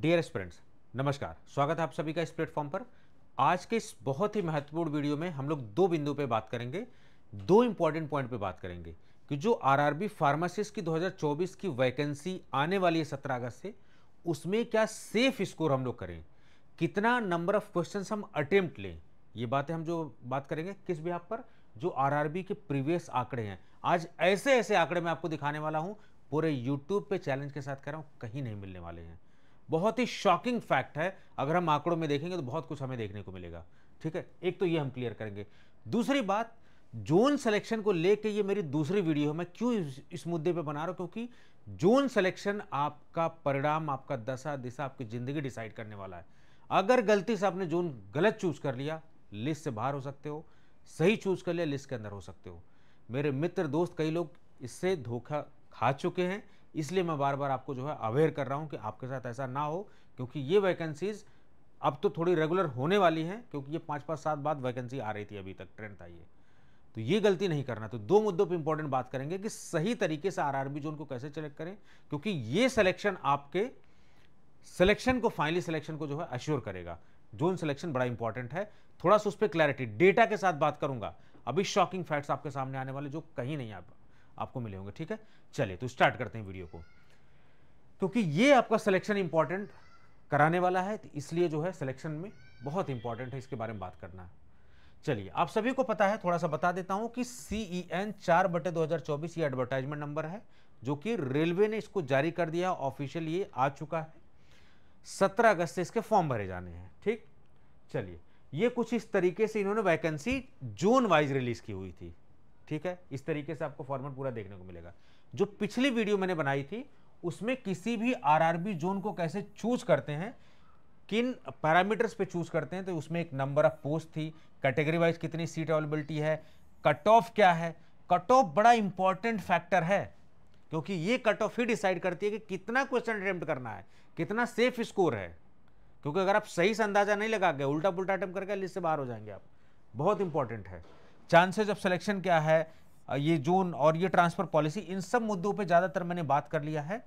Dear students नमस्कार स्वागत है आप सभी का इस प्लेटफॉर्म पर आज के इस बहुत ही महत्वपूर्ण वीडियो में हम लोग दो बिंदु पे बात करेंगे दो इंपॉर्टेंट पॉइंट पे बात करेंगे कि जो आरआरबी फार्मासिस्ट की 2024 की वैकेंसी आने वाली है सत्रह अगस्त से उसमें क्या सेफ स्कोर हम लोग करें कितना नंबर ऑफ क्वेश्चन हम अटेम्प्ट लें ये बातें हम जो बात करेंगे किस भी आप पर जो आर के प्रीवियस आंकड़े हैं आज ऐसे ऐसे आंकड़े मैं आपको दिखाने वाला हूँ पूरे यूट्यूब पे चैलेंज के साथ कर रहा हूँ कहीं नहीं मिलने वाले हैं बहुत ही शॉकिंग फैक्ट है अगर हम आंकड़ों में देखेंगे तो बहुत कुछ हमें देखने को मिलेगा ठीक है एक तो ये हम क्लियर करेंगे दूसरी बात जोन सिलेक्शन को लेके ये मेरी दूसरी वीडियो है मैं क्यों इस, मुद्दे पे बना रहा हूँ क्योंकि जोन सिलेक्शन आपका परिणाम आपका दशा दिशा आपकी ज़िंदगी डिसाइड करने वाला है अगर गलती से आपने जोन गलत चूज़ कर लिया लिस्ट से बाहर हो सकते हो सही चूज़ कर लिया लिस्ट के अंदर हो सकते हो मेरे मित्र दोस्त कई लोग इससे धोखा खा चुके हैं इसलिए मैं बार बार आपको जो है अवेयर कर रहा हूँ कि आपके साथ ऐसा ना हो क्योंकि ये वैकेंसीज़ अब तो थोड़ी रेगुलर होने वाली हैं क्योंकि ये पाँच पाँच सात बाद वैकेंसी आ रही थी अभी तक ट्रेंड था ये तो ये गलती नहीं करना तो दो मुद्दों पर इंपॉर्टेंट बात करेंगे कि सही तरीके से आर जोन को कैसे सेलेक्ट करें क्योंकि ये सिलेक्शन आपके सिलेक्शन को फाइनली सिलेक्शन को जो है अश्योर करेगा जोन सिलेक्शन बड़ा इंपॉर्टेंट है थोड़ा सा उस पर क्लैरिटी डेटा के साथ बात करूंगा अभी शॉकिंग फैक्ट्स आपके सामने आने वाले जो कहीं नहीं आप आपको मिले होंगे ठीक है चलिए तो स्टार्ट करते हैं वीडियो को क्योंकि ये आपका सिलेक्शन इंपॉर्टेंट कराने वाला है तो इसलिए जो है सिलेक्शन में बहुत इंपॉर्टेंट है इसके बारे में बात करना चलिए आप सभी को पता है थोड़ा सा बता देता हूं कि सीई एन e चार बटे दो ये एडवर्टाइजमेंट नंबर है जो कि रेलवे ने इसको जारी कर दिया ऑफिशियल ये आ चुका है सत्रह अगस्त से इसके फॉर्म भरे जाने हैं ठीक चलिए ये कुछ इस तरीके से इन्होंने वैकेंसी जोन वाइज रिलीज की हुई थी ठीक है इस तरीके से आपको फॉर्मेट पूरा देखने को मिलेगा जो पिछली वीडियो मैंने बनाई थी उसमें किसी भी आरआरबी जोन को कैसे चूज करते हैं किन पैरामीटर्स पे चूज करते हैं तो उसमें एक नंबर ऑफ पोस्ट थी कैटेगरी वाइज कितनी सीट अवेलेबिलिटी है कट ऑफ क्या है कट ऑफ बड़ा इंपॉर्टेंट फैक्टर है क्योंकि ये कट ऑफ ही डिसाइड करती है कि कितना क्वेश्चन अटैम्प्ट करना है कितना सेफ स्कोर है क्योंकि अगर आप सही से अंदाजा नहीं लगा गए उल्टा पुलटा अटैम्प्ट करके लिस्ट से बाहर हो जाएंगे आप बहुत इंपॉर्टेंट है चांसेज ऑफ सिलेक्शन क्या है ये जोन और ये ट्रांसफर पॉलिसी इन सब मुद्दों पे ज़्यादातर मैंने बात कर लिया है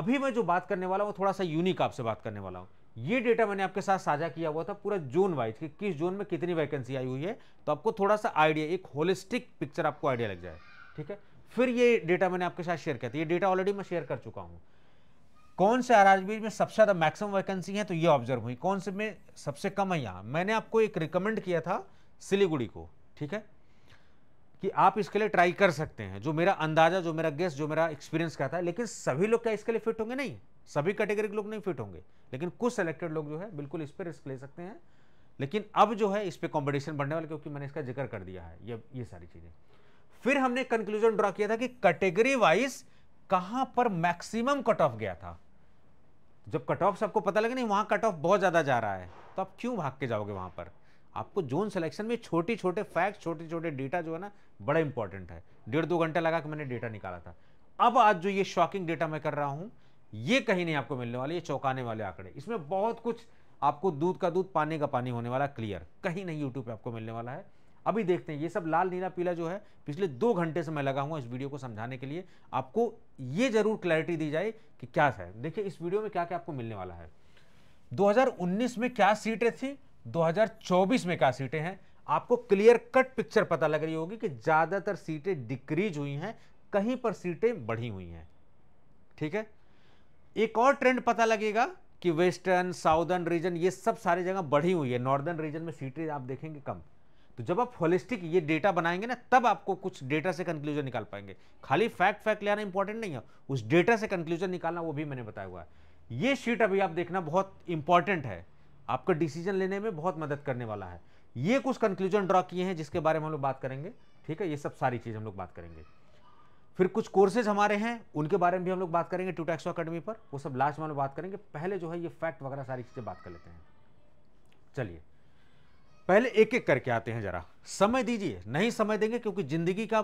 अभी मैं जो बात करने वाला हूँ थोड़ा सा यूनिक आपसे बात करने वाला हूँ ये डेटा मैंने आपके साथ साझा किया हुआ था पूरा जोन वाइज कि किस जोन में कितनी वैकेंसी आई हुई है तो आपको थोड़ा सा आइडिया एक होलिस्टिक पिक्चर आपको आइडिया लग जाए ठीक है फिर ये डेटा मैंने आपके साथ शेयर किया था ये डेटा ऑलरेडी मैं शेयर कर चुका हूँ कौन से आरआरबी में सबसे ज़्यादा मैक्सिमम वैकेंसी है तो ये ऑब्जर्व हुई कौन से में सबसे कम है यहाँ मैंने आपको एक रिकमेंड किया था सिलीगुड़ी को ठीक है कि आप इसके लिए ट्राई कर सकते हैं जो मेरा अंदाजा जो मेरा गेस्ट जो मेरा एक्सपीरियंस कहता है लेकिन सभी लोग क्या इसके लिए फिट होंगे नहीं सभी कैटेगरी के लोग नहीं फिट होंगे लेकिन कुछ सेलेक्टेड लोग जो है बिल्कुल इस पर रिस्क ले सकते हैं लेकिन अब जो है इस पर कॉम्पिटिशन बढ़ने वाले क्योंकि मैंने इसका जिक्र कर दिया है ये ये सारी चीज़ें फिर हमने कंक्लूजन ड्रॉ किया था कि कैटेगरी वाइज कहां पर मैक्सिमम कट ऑफ गया था जब कट ऑफ सबको पता लगे नहीं वहां कट ऑफ बहुत ज़्यादा जा रहा है तो आप क्यों भाग के जाओगे वहां पर आपको जोन सिलेक्शन में छोटे छोटे फैक्ट छोटे छोटे डेटा जो है ना बड़ा इंपॉर्टेंट है डेढ़ दो घंटा लगा कि मैंने डेटा निकाला था अब आज जो ये शॉकिंग डेटा मैं कर रहा हूँ ये कहीं नहीं आपको मिलने वाले ये चौंकाने वाले आंकड़े इसमें बहुत कुछ आपको दूध का दूध पानी का पानी होने वाला क्लियर कहीं नहीं यूट्यूब पर आपको मिलने वाला है अभी देखते हैं ये सब लाल नीला पीला जो है पिछले दो घंटे से मैं लगा हुआ इस वीडियो को समझाने के लिए आपको ये जरूर क्लैरिटी दी जाए कि क्या है देखिए इस वीडियो में क्या क्या आपको मिलने वाला है 2019 में क्या सीटें थी 2024 में क्या सीटें हैं आपको क्लियर कट पिक्चर पता लग रही होगी कि ज़्यादातर सीटें डिक्रीज हुई हैं कहीं पर सीटें बढ़ी हुई हैं ठीक है एक और ट्रेंड पता लगेगा कि वेस्टर्न साउदर्न रीजन ये सब सारी जगह बढ़ी हुई है नॉर्दर्न रीजन में सीटें आप देखेंगे कम तो जब आप होलिस्टिक ये डेटा बनाएंगे ना तब आपको कुछ डेटा से कंक्लूजन निकाल पाएंगे खाली फैक्ट फैक्ट लेना इंपॉर्टेंट नहीं है उस डेटा से कंक्लूजन निकालना वो भी मैंने बताया हुआ है ये शीट अभी आप देखना बहुत इंपॉर्टेंट है आपका डिसीजन लेने में बहुत मदद करने वाला है ये कुछ कंक्लूजन ड्रॉ किए हैं जिसके बारे में हम लोग बात करेंगे ठीक है ये सब सारी चीज़ हम लोग बात करेंगे फिर कुछ कोर्सेज हमारे हैं उनके बारे में भी हम लोग बात करेंगे टू टैक्सो अकेडमी पर वो सब लास्ट में हम लोग बात करेंगे पहले जो है ये फैक्ट वगैरह सारी चीज़ें बात कर लेते हैं चलिए पहले एक एक करके आते हैं जरा समय दीजिए नहीं समय देंगे क्योंकि जिंदगी का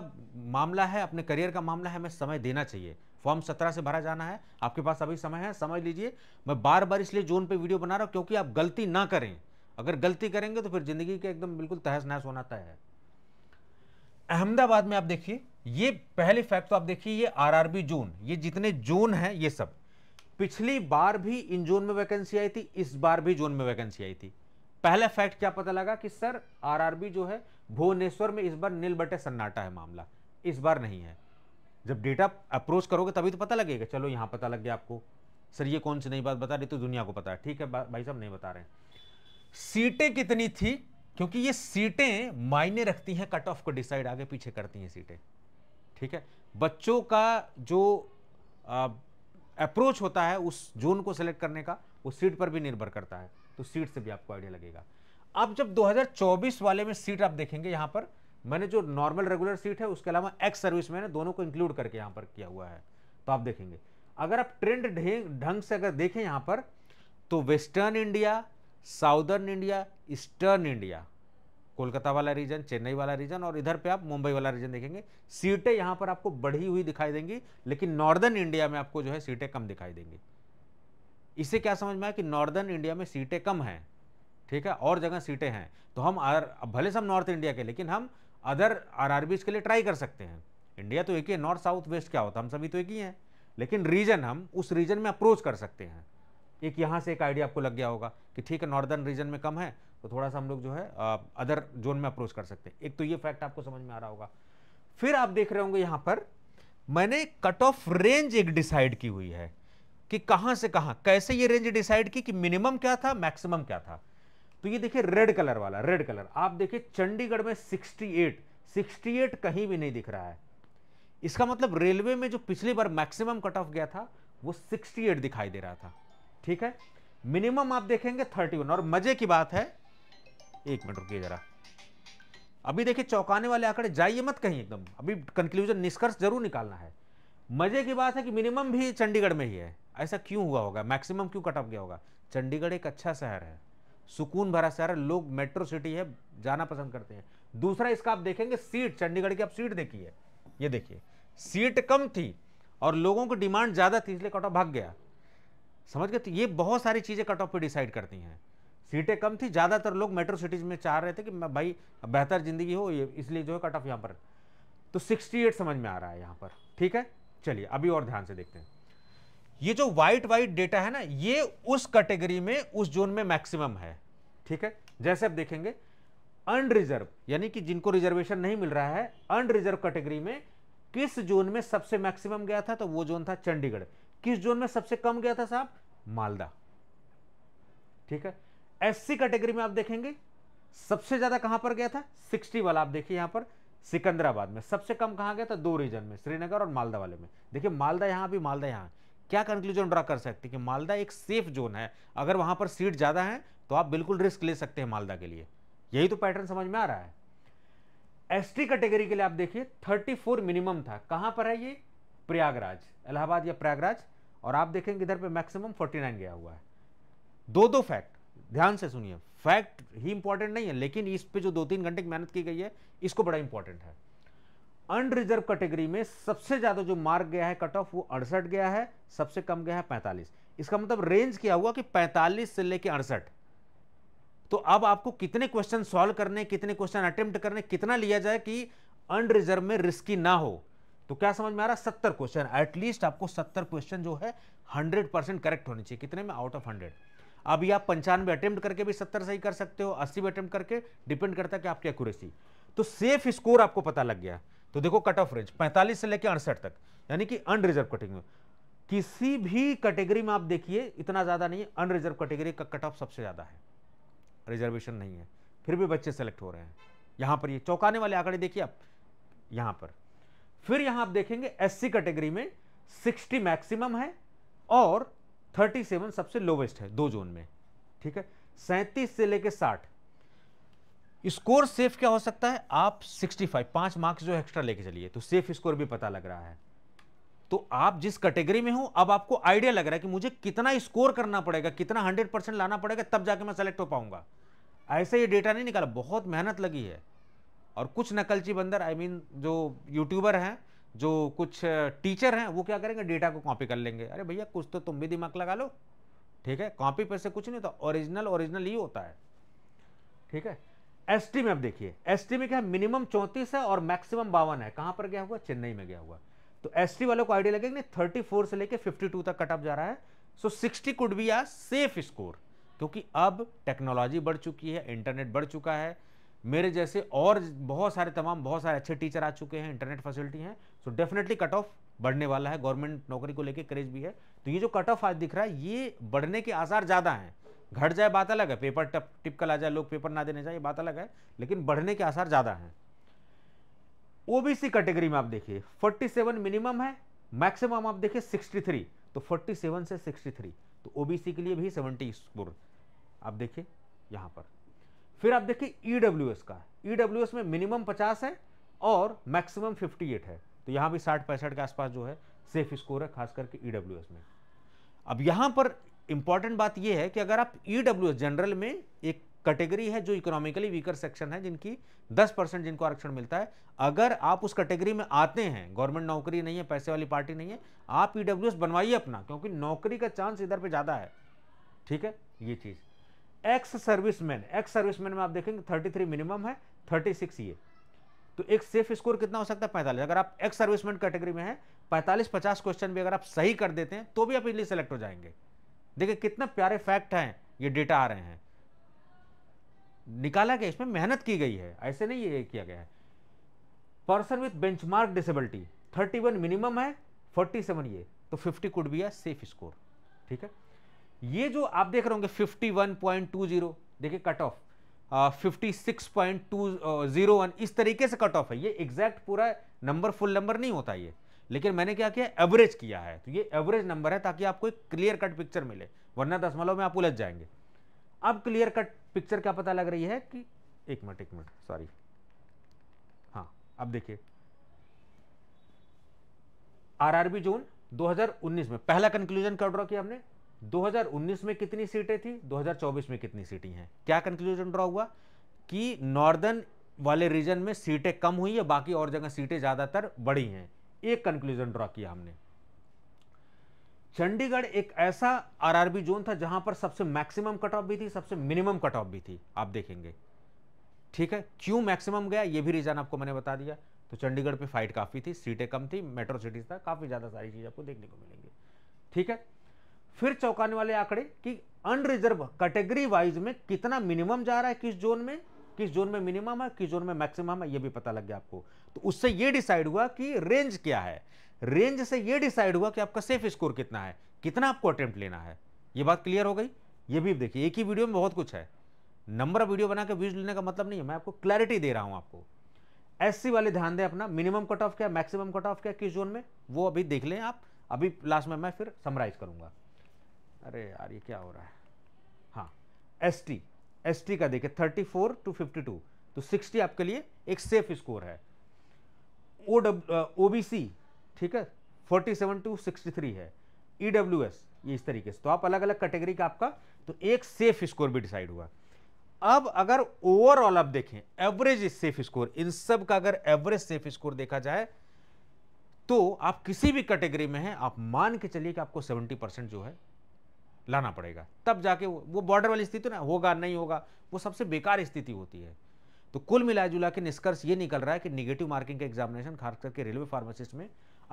मामला है अपने करियर का मामला है हमें समय देना चाहिए फॉर्म सत्रह से भरा जाना है आपके पास अभी समय है समझ लीजिए मैं बार बार इसलिए जोन पे वीडियो बना रहा हूँ क्योंकि आप गलती ना करें अगर गलती करेंगे तो फिर ज़िंदगी के एकदम बिल्कुल तहस नहस होना तय है अहमदाबाद में आप देखिए ये पहले फैक्ट तो आप देखिए ये बी जोन ये जितने जोन है ये सब पिछली बार भी इन जोन में वैकेंसी आई थी इस बार भी जोन में वैकेंसी आई थी पहला फैक्ट क्या पता लगा कि सर आरआरबी जो है भुवनेश्वर में इस बार नील बटे सन्नाटा है मामला इस बार नहीं है जब डेटा अप्रोच करोगे तभी तो पता लगेगा चलो यहाँ पता लग गया आपको सर ये कौन सी नई बात बता रही तो दुनिया को पता है ठीक है भाई साहब नहीं बता रहे सीटें कितनी थी क्योंकि ये सीटें मायने रखती हैं कट ऑफ को डिसाइड आगे पीछे करती हैं सीटें ठीक है बच्चों का जो अप्रोच होता है उस जोन को सिलेक्ट करने का वो सीट पर भी निर्भर करता है तो सीट से भी आपको आइडिया लगेगा अब जब 2024 वाले में सीट आप देखेंगे यहाँ पर मैंने जो नॉर्मल रेगुलर सीट है उसके अलावा एक्स सर्विस मैंने दोनों को इंक्लूड करके यहाँ पर किया हुआ है तो आप देखेंगे अगर आप ट्रेंड ढंग से अगर देखें यहाँ पर तो western India southern India eastern India Kolkata वाला रीजन चेन्नई वाला रीजन और इधर पे आप मुंबई वाला रीजन देखेंगे सीटें यहाँ पर आपको बढ़ी हुई दिखाई देंगी लेकिन नॉर्दर्न इंडिया में आपको जो है सीटें कम दिखाई देंगी इससे क्या समझ में आया कि नॉर्दर्न इंडिया में सीटें कम हैं ठीक है और जगह सीटें हैं तो हम भले से हम नॉर्थ इंडिया के लेकिन हम अदर आरआरबीज के लिए ट्राई कर सकते हैं इंडिया तो एक ही है नॉर्थ साउथ वेस्ट क्या होता हम सभी तो एक ही हैं लेकिन रीजन हम उस रीजन में अप्रोच कर सकते हैं एक यहाँ से एक आइडिया आपको लग गया होगा कि ठीक है नॉर्दर्न रीजन में कम है तो थोड़ा सा हम लोग जो है अदर जोन में अप्रोच कर सकते हैं एक तो ये फैक्ट आपको समझ में आ रहा होगा फिर आप देख रहे होंगे यहाँ पर मैंने कट ऑफ रेंज एक डिसाइड की हुई है कि कहाँ से कहाँ कैसे ये रेंज डिसाइड की कि मिनिमम क्या था मैक्सिमम क्या था तो ये देखिए रेड कलर वाला रेड कलर आप देखिए चंडीगढ़ में 68 68 कहीं भी नहीं दिख रहा है इसका मतलब रेलवे में जो पिछली बार मैक्सिमम कट ऑफ गया था वो 68 दिखाई दे रहा था ठीक है मिनिमम आप देखेंगे 31 और मजे की बात है एक मिनट रुकिए जरा अभी देखिए चौंकाने वाले आंकड़े जाइए मत कहीं एकदम अभी कंक्लूजन निष्कर्ष जरूर निकालना है मजे की बात है कि मिनिमम भी चंडीगढ़ में ही है ऐसा क्यों हुआ होगा मैक्सिमम क्यों कट ऑफ गया होगा चंडीगढ़ एक अच्छा शहर है सुकून भरा शहर है लोग मेट्रो सिटी है जाना पसंद करते हैं दूसरा इसका आप देखेंगे सीट चंडीगढ़ की आप सीट देखी है ये देखिए सीट कम थी और लोगों की डिमांड ज़्यादा थी इसलिए कट ऑफ भाग गया समझ गए तो ये बहुत सारी चीज़ें कट ऑफ पर डिसाइड करती हैं सीटें कम थी ज़्यादातर लोग मेट्रो सिटीज़ में चाह रहे थे कि भाई बेहतर ज़िंदगी हो ये इसलिए जो है कट ऑफ यहाँ पर तो 68 समझ में आ रहा है यहाँ पर ठीक है चलिए अभी और ध्यान से देखते हैं ये जो वाइट वाइट डेटा है ना ये उस कैटेगरी में उस जोन में मैक्सिमम है ठीक है जैसे आप देखेंगे अनरिजर्व यानी कि जिनको रिजर्वेशन नहीं मिल रहा है अनरिजर्व कैटेगरी में किस जोन में सबसे मैक्सिमम गया था तो वो जोन था चंडीगढ़ किस जोन में सबसे कम गया था साहब मालदा ठीक है एससी कैटेगरी में आप देखेंगे सबसे ज्यादा कहां पर गया था 60 वाला आप देखिए यहां पर सिकंदराबाद में सबसे कम कहां गया था दो रीजन में श्रीनगर और मालदा वाले में देखिए मालदा यहां भी मालदा यहां क्या कंक्लूजन ड्रा कर सकते हैं कि मालदा एक सेफ जोन है अगर वहां पर सीट ज़्यादा है तो आप बिल्कुल रिस्क ले सकते हैं मालदा के लिए यही तो पैटर्न समझ में आ रहा है एस कैटेगरी के लिए आप देखिए 34 मिनिमम था कहाँ पर है ये प्रयागराज इलाहाबाद या प्रयागराज और आप देखेंगे इधर पे मैक्सिमम 49 गया हुआ है दो दो फैक्ट ध्यान से सुनिए फैक्ट ही इंपॉर्टेंट नहीं है लेकिन इस पे जो दो तीन घंटे की मेहनत की गई है इसको बड़ा इंपॉर्टेंट है अनरिजर्व कैटेगरी में सबसे ज़्यादा जो मार्क गया है कट ऑफ वो अड़सठ गया है सबसे कम गया है पैंतालीस इसका मतलब रेंज क्या हुआ कि पैंतालीस से लेकर अड़सठ तो अब आपको कितने क्वेश्चन सॉल्व करने कितने क्वेश्चन अटेम्प्ट करने कितना लिया जाए कि अनरिजर्व में रिस्की ना हो तो क्या समझ में आ रहा है सत्तर क्वेश्चन एटलीस्ट आपको सत्तर क्वेश्चन जो है हंड्रेड परसेंट करेक्ट होने चाहिए कितने में आउट ऑफ हंड्रेड अभी आप पंचानवे अटेम्प्ट करके भी सत्तर सही कर सकते हो अस्सी भी अटेम्प्ट करके डिपेंड करता है कि आपकी एक्यूरेसी तो सेफ स्कोर आपको पता लग गया तो देखो कट ऑफ रेंज 45 से लेकर अड़सठ तक यानी कि अनरिजर्व कैटेगरी में किसी भी कैटेगरी में आप देखिए इतना ज़्यादा नहीं है अनरिजर्व कैटेगरी का कट ऑफ सबसे ज़्यादा है रिजर्वेशन नहीं है फिर भी बच्चे सेलेक्ट हो रहे हैं यहां पर ये चौंकाने वाले आंकड़े देखिए आप यहां पर फिर यहां आप देखेंगे एससी कैटेगरी में 60 मैक्सिमम है और 37 सबसे लोवेस्ट है दो जोन में ठीक है सैंतीस से लेकर साठ स्कोर सेफ क्या हो सकता है आप 65 पांच मार्क्स जो एक्स्ट्रा लेके चलिए तो सेफ स्कोर भी पता लग रहा है तो आप जिस कैटेगरी में हो अब आपको आइडिया लग रहा है कि मुझे कितना स्कोर करना पड़ेगा कितना हंड्रेड परसेंट लाना पड़ेगा तब जाके मैं सेलेक्ट हो पाऊंगा ऐसे ये डेटा नहीं निकाला बहुत मेहनत लगी है और कुछ नकलची बंदर आई I मीन mean, जो यूट्यूबर हैं जो कुछ टीचर हैं वो क्या करेंगे डेटा को कॉपी कर लेंगे अरे भैया कुछ तो तुम भी दिमाग लगा लो ठीक है कॉपी पे से कुछ नहीं होता ओरिजिनल ओरिजिनल ही होता है ठीक है टी में अब देखिए टी में क्या मिनिमम चौंतीस है और मैक्सिमम बावन है कहां पर गया हुआ चेन्नई में गया हुआ तो टी वालों को आइडिया लगेगा थर्टी फोर से लेकर फिफ्टी टू तक कट ऑफ जा रहा है so sixty could be a safe score क्योंकि अब टेक्नोलॉजी बढ़ चुकी है इंटरनेट बढ़ चुका है मेरे जैसे और बहुत सारे तमाम बहुत सारे अच्छे टीचर आ चुके हैं इंटरनेट फैसिलिटी हैं सो डेफिनेटली कट ऑफ बढ़ने वाला है गवर्नमेंट नौकरी को लेकर क्रेज भी है तो ये जो कट ऑफ आज दिख रहा है ये बढ़ने के आसार ज़्यादा हैं घट जाए बात अलग है पेपर टप टिपकल आ जाए लोग पेपर ना देने जाए बात अलग है लेकिन बढ़ने के आसार ज़्यादा हैं ओबीसी कैटेगरी में आप देखिए 47 मिनिमम है मैक्सिमम आप देखिए 63 तो 47 से 63 तो ओबीसी के लिए भी 70 स्कोर आप देखिए यहां पर फिर आप देखिए ई e का ई e में मिनिमम पचास है और मैक्सिमम 58 है तो यहां भी साठ पैंसठ के आसपास जो है सेफ स्कोर है खास करके ई e में अब यहां पर इंपॉर्टेंट बात यह है कि अगर आप ईडब्ल्यू e जनरल में एक कैटेगरी है जो इकोनॉमिकली वीकर सेक्शन है जिनकी 10 परसेंट जिनको आरक्षण मिलता है अगर आप उस कैटेगरी में आते हैं गवर्नमेंट नौकरी नहीं है पैसे वाली पार्टी नहीं है आप ईडब्ल्यू e बनवाइए अपना क्योंकि नौकरी का चांस इधर पर ज़्यादा है ठीक है ये चीज़ एक्स सर्विसमैन एक्स सर्विसमैन में आप देखेंगे थर्टी मिनिमम है थर्टी ये तो एक सेफ स्कोर कितना हो सकता है पैंतालीस अगर आप एक्स सर्विसमैन कैटेगरी में हैं पैंतालीस पचास क्वेश्चन भी अगर आप सही कर देते हैं तो भी आप इजली सेलेक्ट हो जाएंगे देखिए कितने प्यारे फैक्ट हैं ये डेटा आ रहे हैं निकाला गया इसमें मेहनत की गई है ऐसे नहीं ये किया गया है person with benchmark disability one minimum है सेवन ये तो fifty could be safe score ठीक है ये जो आप देख रहे होंगे जीरो देखिए cut off fifty six point two zero one इस तरीके से कट ऑफ है ये एग्जैक्ट पूरा नंबर फुल नंबर नहीं होता ये लेकिन मैंने क्या किया एवरेज किया है तो ये एवरेज नंबर है ताकि आपको एक क्लियर कट पिक्चर मिले वरना दशमलव में आप उलझ जाएंगे अब क्लियर कट पिक्चर क्या पता लग रही है कि एक मिनट एक मिनट सॉरी हाँ अब देखिए आरआरबी जून 2019 में पहला कंक्लूजन क्या ड्रॉ किया हमने 2019 में कितनी सीटें थी 2024 में कितनी सीटें हैं क्या कंक्लूजन ड्रॉ हुआ कि नॉर्दर्न वाले रीजन में सीटें कम हुई है बाकी और जगह सीटें ज़्यादातर बढ़ी हैं एक कंक्लूजन ड्रॉ किया हमने चंडीगढ़ एक ऐसा आरआरबी जोन था जहां पर सबसे मैक्सिमम कट ऑफ भी थी सबसे मिनिमम कट ऑफ भी थी आप देखेंगे ठीक है क्यों मैक्सिमम गया ये भी रीजन आपको मैंने बता दिया तो चंडीगढ़ पे फाइट काफ़ी थी सीटें कम थी मेट्रो सिटीज था काफ़ी ज़्यादा सारी चीज़ आपको देखने को मिलेंगे ठीक है फिर चौंकाने वाले आंकड़े कि अनरिजर्व कैटेगरी वाइज में कितना मिनिमम जा रहा है किस जोन में किस जोन में मिनिमम है किस जोन में मैक्सिमम है यह भी पता लग गया आपको तो उससे ये डिसाइड हुआ कि रेंज क्या है रेंज से ये डिसाइड हुआ कि आपका सेफ स्कोर कितना है कितना आपको अटेम्प्ट लेना है ये बात क्लियर हो गई ये भी देखिए एक ही वीडियो में बहुत कुछ है नंबर ऑफ वीडियो बना के व्यूज लेने का मतलब नहीं है मैं आपको क्लैरिटी दे रहा हूँ आपको एस वाले ध्यान दें अपना मिनिमम कट ऑफ क्या मैक्सिमम कट ऑफ क्या किस जोन में वो अभी देख लें आप अभी लास्ट में मैं फिर समराइज करूँगा अरे यार ये क्या हो रहा है हाँ एस टी का देखिए thirty four two fifty two तो 60 आपके लिए एक सेफ स्कोर है ओ ओ बी सी ठीक है forty seven two sixty three है ई डब्ल्यू एस ये इस तरीके से तो आप अलग अलग कैटेगरी का आपका तो एक सेफ स्कोर भी डिसाइड हुआ अब अगर ओवरऑल आप देखें एवरेज सेफ स्कोर इन सब का अगर एवरेज सेफ स्कोर देखा जाए तो आप किसी भी कैटेगरी में हैं आप मान के चलिए कि आपको 70 परसेंट जो है लाना पड़ेगा तब जाके वो बॉर्डर वाली स्थिति ना होगा नहीं होगा वो सबसे बेकार स्थिति होती है तो कुल मिला जुला के निष्कर्ष ये निकल रहा है कि निगेटिव मार्किंग का एग्जामिनेशन खास करके रेलवे फार्मासिस्ट में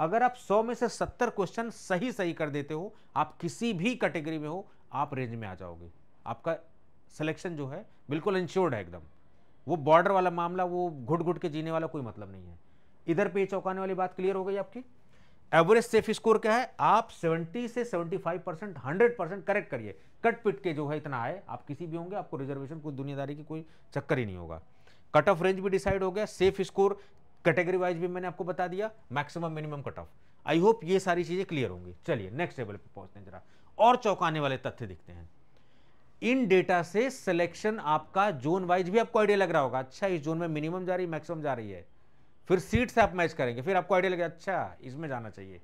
अगर आप 100 में से 70 क्वेश्चन सही सही कर देते हो आप किसी भी कैटेगरी में हो आप रेंज में आ जाओगे आपका सिलेक्शन जो है बिल्कुल इंश्योर्ड है एकदम वो बॉर्डर वाला मामला वो घुट घुट के जीने वाला कोई मतलब नहीं है इधर पे चौंकाने वाली बात क्लियर हो गई आपकी एवरेज सेफ स्कोर क्या है आप 70 से 75 परसेंट हंड्रेड परसेंट करेक्ट करिए कट पिट के जो है इतना आए आप किसी भी होंगे आपको रिजर्वेशन कोई दुनियादारी की कोई चक्कर ही नहीं होगा कट ऑफ रेंज भी डिसाइड हो गया सेफ स्कोर कैटेगरी वाइज भी मैंने आपको बता दिया maximum minimum cut off I hope ये सारी चीजें क्लियर होंगी चलिए नेक्स्ट टेबल पर पहुंचते हैं जरा और चौंकाने वाले तथ्य दिखते हैं इन डेटा से सिलेक्शन आपका जोन वाइज भी आपको आइडिया लग रहा होगा अच्छा इस जोन में मिनिमम जा रही है मैक्सिमम जा रही है फिर सीट से आप मैच करेंगे फिर आपको आइडिया लगेगा अच्छा इसमें जाना चाहिए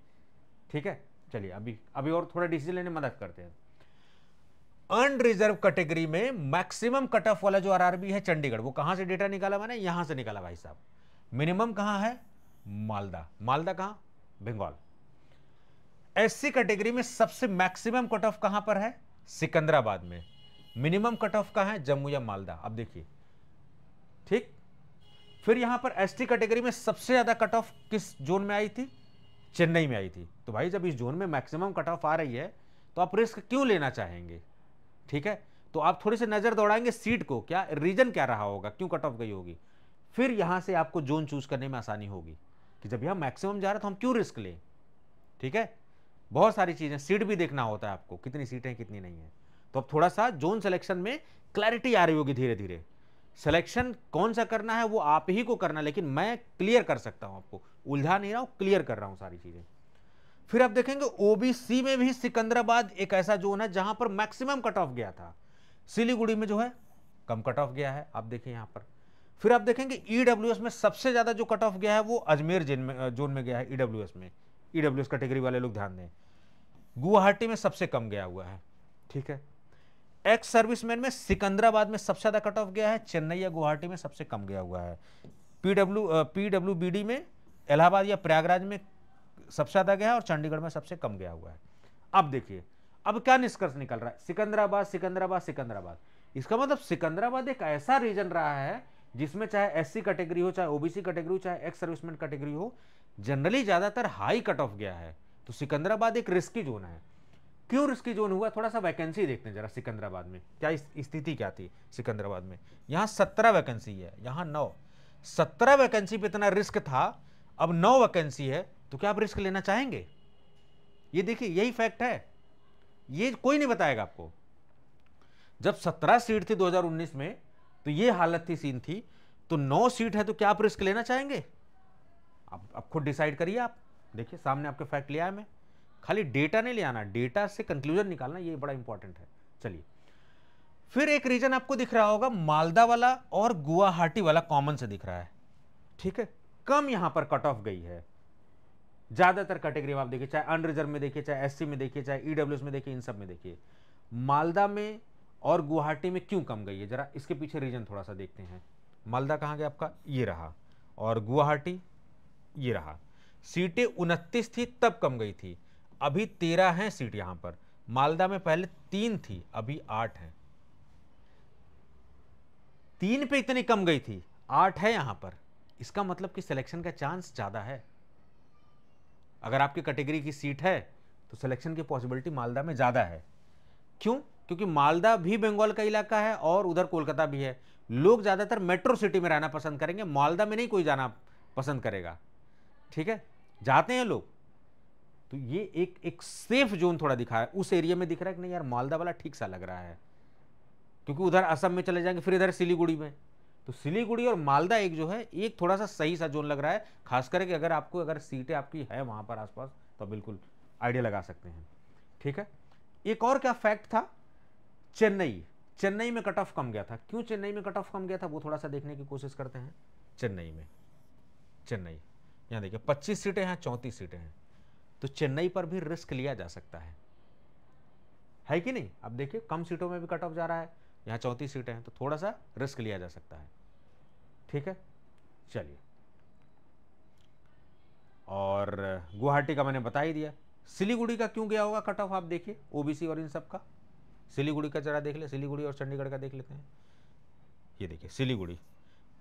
ठीक है चलिए अभी अभी और थोड़ा डिसीजन लेने मदद करते हैं अनरिजर्व कैटेगरी में मैक्सिमम कट ऑफ वाला जो आरआरबी है चंडीगढ़ वो कहाँ से डेटा निकाला मैंने यहाँ से निकाला भाई साहब मिनिमम कहाँ है मालदा मालदा कहाँ बंगाल एससी कैटेगरी में सबसे मैक्सिमम कट ऑफ कहाँ पर है सिकंदराबाद में मिनिमम कट ऑफ कहाँ है जम्मू या मालदा अब देखिए ठीक फिर यहां पर एसटी कैटेगरी में सबसे ज्यादा कट ऑफ किस जोन में आई थी चेन्नई में आई थी तो भाई जब इस जोन में मैक्सिमम कट ऑफ आ रही है तो आप रिस्क क्यों लेना चाहेंगे ठीक है तो आप थोड़ी सी नज़र दौड़ाएंगे सीट को क्या रीजन क्या रहा होगा क्यों कट ऑफ गई होगी फिर यहां से आपको जोन चूज करने में आसानी होगी कि जब यहां मैक्सिमम जा रहा है तो हम क्यों रिस्क लें ठीक है बहुत सारी चीज़ें सीट भी देखना होता है आपको कितनी सीटें कितनी नहीं है तो अब थोड़ा सा जोन सिलेक्शन में क्लैरिटी आ रही होगी धीरे धीरे सिलेक्शन कौन सा करना है वो आप ही को करना लेकिन मैं क्लियर कर सकता हूं आपको उलझा नहीं रहा हूं क्लियर कर रहा हूँ सारी चीज़ें फिर आप देखेंगे ओबीसी में भी सिकंदराबाद एक ऐसा जोन है जहां पर मैक्सिमम कट ऑफ गया था सिलीगुड़ी में जो है कम कट ऑफ गया है आप देखें यहां पर फिर आप देखेंगे ईडब्ल्यू e में सबसे ज़्यादा जो कट ऑफ गया है वो अजमेर जेन में जोन में गया है ईडब्ल्यू e में ईडब्ल्यू e कैटेगरी वाले लोग ध्यान दें गुवाहाटी में सबसे कम गया हुआ है ठीक है एक्स सर्विसमैन में सिकंदराबाद में सबसे ज़्यादा कट ऑफ गया है चेन्नई या गुवाहाटी में सबसे कम गया हुआ है पीडब्ल्यू पीडब्ल्यू में इलाहाबाद या प्रयागराज में सबसे ज़्यादा गया और चंडीगढ़ में सबसे कम गया हुआ है अब देखिए अब क्या निष्कर्ष निकल रहा है सिकंदराबाद सिकंदराबाद सिकंदराबाद इसका मतलब सिकंदराबाद एक ऐसा रीजन रहा है जिसमें चाहे एससी कैटेगरी हो चाहे ओबीसी कैटेगरी हो चाहे एक्स सर्विसमैन कैटेगरी हो जनरली ज़्यादातर हाई कट ऑफ गया है तो सिकंदराबाद एक रिस्की जोन है क्यों रिस्की जोन हुआ थोड़ा सा वैकेंसी देखते हैं जरा सिकंदराबाद में क्या स्थिति क्या थी सिकंदराबाद में यहाँ सत्रह वैकेंसी है यहाँ नौ सत्रह वैकेंसी पे इतना रिस्क था अब नौ वैकेंसी है तो क्या आप रिस्क लेना चाहेंगे ये देखिए यही फैक्ट है ये कोई नहीं बताएगा आपको जब 17 सीट थी 2019 में तो ये हालत थी सीन थी तो 9 सीट है तो क्या आप रिस्क लेना चाहेंगे आप आप खुद डिसाइड करिए आप देखिए सामने आपके फैक्ट ले है मैं खाली डेटा नहीं ले आना डेटा से कंक्लूजन निकालना ये बड़ा इंपॉर्टेंट है चलिए फिर एक रीजन आपको दिख रहा होगा मालदा वाला और गुवाहाटी वाला कॉमन से दिख रहा है ठीक है कम यहां पर कट ऑफ गई है ज़्यादातर कैटेगरी में आप देखिए चाहे अनरिजर्व में देखिए चाहे एससी में देखिए चाहे ईडब्ल्यूएस e में देखिए इन सब में देखिए मालदा में और गुवाहाटी में क्यों कम गई है ज़रा इसके पीछे रीज़न थोड़ा सा देखते हैं मालदा कहाँ गया आपका ये रहा और गुवाहाटी ये रहा सीटें उनतीस थी तब कम गई थी अभी तेरह हैं सीट यहाँ पर मालदा में पहले तीन थी अभी आठ हैं तीन पे इतनी कम गई थी आठ है यहाँ पर इसका मतलब कि सिलेक्शन का चांस ज़्यादा है अगर आपकी कैटेगरी की सीट है तो सिलेक्शन की पॉसिबिलिटी मालदा में ज़्यादा है क्यों क्योंकि मालदा भी बंगाल का इलाका है और उधर कोलकाता भी है लोग ज़्यादातर मेट्रो सिटी में रहना पसंद करेंगे मालदा में नहीं कोई जाना पसंद करेगा ठीक है जाते हैं लोग तो ये एक एक सेफ जोन थोड़ा दिखा है उस एरिया में दिख रहा है कि नहीं यार मालदा वाला ठीक सा लग रहा है क्योंकि उधर असम में चले जाएंगे फिर इधर सिलीगुड़ी में तो सिलीगुड़ी और मालदा एक जो है एक थोड़ा सा सही सा जोन लग रहा है खास करके अगर आपको अगर सीटें आपकी है वहाँ पर आसपास तो बिल्कुल आइडिया लगा सकते हैं ठीक है एक और क्या फैक्ट था चेन्नई चेन्नई में कट ऑफ कम गया था क्यों चेन्नई में कट ऑफ कम गया था वो थोड़ा सा देखने की कोशिश करते हैं चेन्नई में चेन्नई यहाँ देखिए पच्चीस सीटें हैं चौंतीस सीटें हैं तो चेन्नई पर भी रिस्क लिया जा सकता है है कि नहीं अब देखिए कम सीटों में भी कट ऑफ जा रहा है यहाँ चौंतीस सीटें हैं तो थोड़ा सा रिस्क लिया जा सकता है ठीक है चलिए और गुवाहाटी का मैंने बता ही दिया सिलीगुड़ी का क्यों गया होगा कट ऑफ आप देखिए ओबीसी और इन सब का सिलीगुड़ी का जरा देख ले सिलीगुड़ी और चंडीगढ़ का देख लेते हैं ये देखिए सिलीगुड़ी